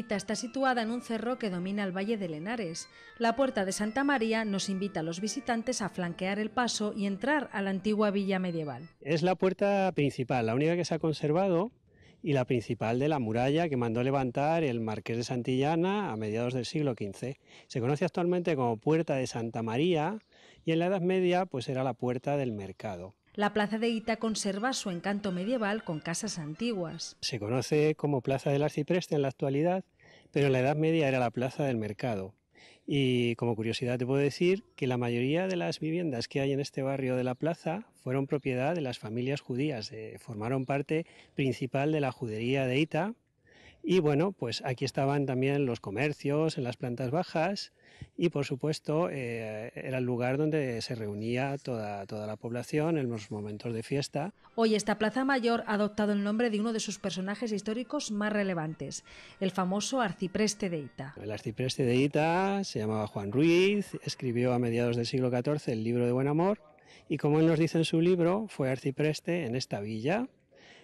está situada en un cerro que domina el Valle de Lenares. La puerta de Santa María nos invita a los visitantes a flanquear el paso y entrar a la antigua villa medieval. Es la puerta principal, la única que se ha conservado y la principal de la muralla que mandó levantar el marqués de Santillana a mediados del siglo XV. Se conoce actualmente como Puerta de Santa María y en la Edad Media pues era la Puerta del Mercado. La plaza de Ita conserva su encanto medieval con casas antiguas. Se conoce como Plaza del Arcipreste en la actualidad, pero en la Edad Media era la Plaza del Mercado. Y como curiosidad te puedo decir que la mayoría de las viviendas que hay en este barrio de la plaza fueron propiedad de las familias judías, eh, formaron parte principal de la judería de Ita y bueno, pues aquí estaban también los comercios en las plantas bajas y por supuesto eh, era el lugar donde se reunía toda, la población en los momentos de fiesta. Hoy esta Plaza Mayor ha adoptado el nombre de uno de sus personajes históricos más relevantes, el famoso arcipreste de Ita. El arcipreste de Ita se llamaba Juan Ruiz, escribió a mediados del siglo XIV el libro de Buen Amor y como él nos dice en su libro, fue arcipreste en esta villa.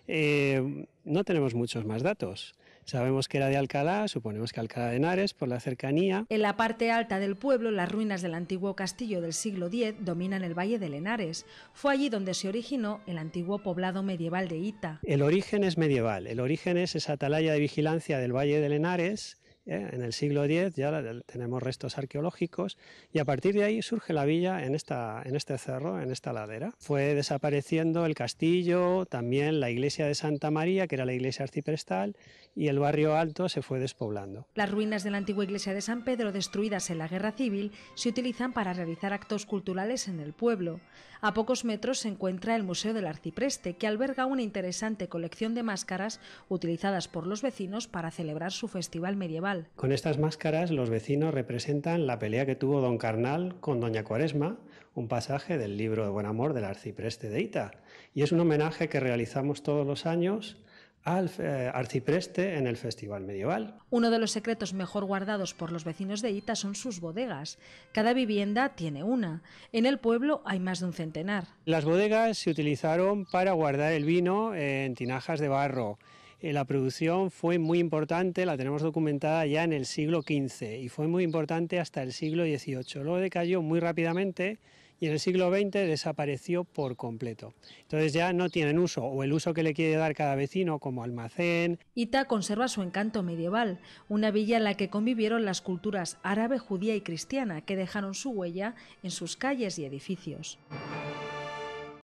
Eh, no tenemos muchos más datos. Sabemos que era de Alcalá, suponemos que Alcalá de Henares, por la cercanía. En la parte alta del pueblo, las ruinas del antiguo castillo del siglo X dominan el Valle de Henares. Fue allí donde se originó el antiguo poblado medieval de Ita. El origen es medieval, el origen es esa atalaya de vigilancia del Valle de Henares ¿eh? en el siglo X ya tenemos restos arqueológicos y a partir de ahí surge la villa en, esta, en este cerro, en esta ladera. Fue desapareciendo el castillo, también la iglesia de Santa María, que era la iglesia arciprestal, y el barrio alto se fue despoblando. Las ruinas de la antigua iglesia de San Pedro, destruidas en la guerra civil, se utilizan para realizar actos culturales en el pueblo. A pocos metros se encuentra el Museo del Arcipreste, que alberga una interesante colección de máscaras utilizadas por los vecinos para celebrar su festival medieval con estas máscaras los vecinos representan la pelea que tuvo don Carnal con doña Cuaresma, un pasaje del libro de Buen Amor del arcipreste de Ita. Y es un homenaje que realizamos todos los años al eh, arcipreste en el Festival Medieval. Uno de los secretos mejor guardados por los vecinos de Ita son sus bodegas. Cada vivienda tiene una. En el pueblo hay más de un centenar. Las bodegas se utilizaron para guardar el vino en tinajas de barro eh, la producción fue muy importante, la tenemos documentada ya en el siglo XV y fue muy importante hasta el siglo XVIII. Luego decayó muy rápidamente y en el siglo XX desapareció por completo. Entonces ya no tienen uso o el uso que le quiere dar cada vecino como almacén. Ita conserva su encanto medieval, una villa en la que convivieron las culturas árabe, judía y cristiana que dejaron su huella en sus calles y edificios.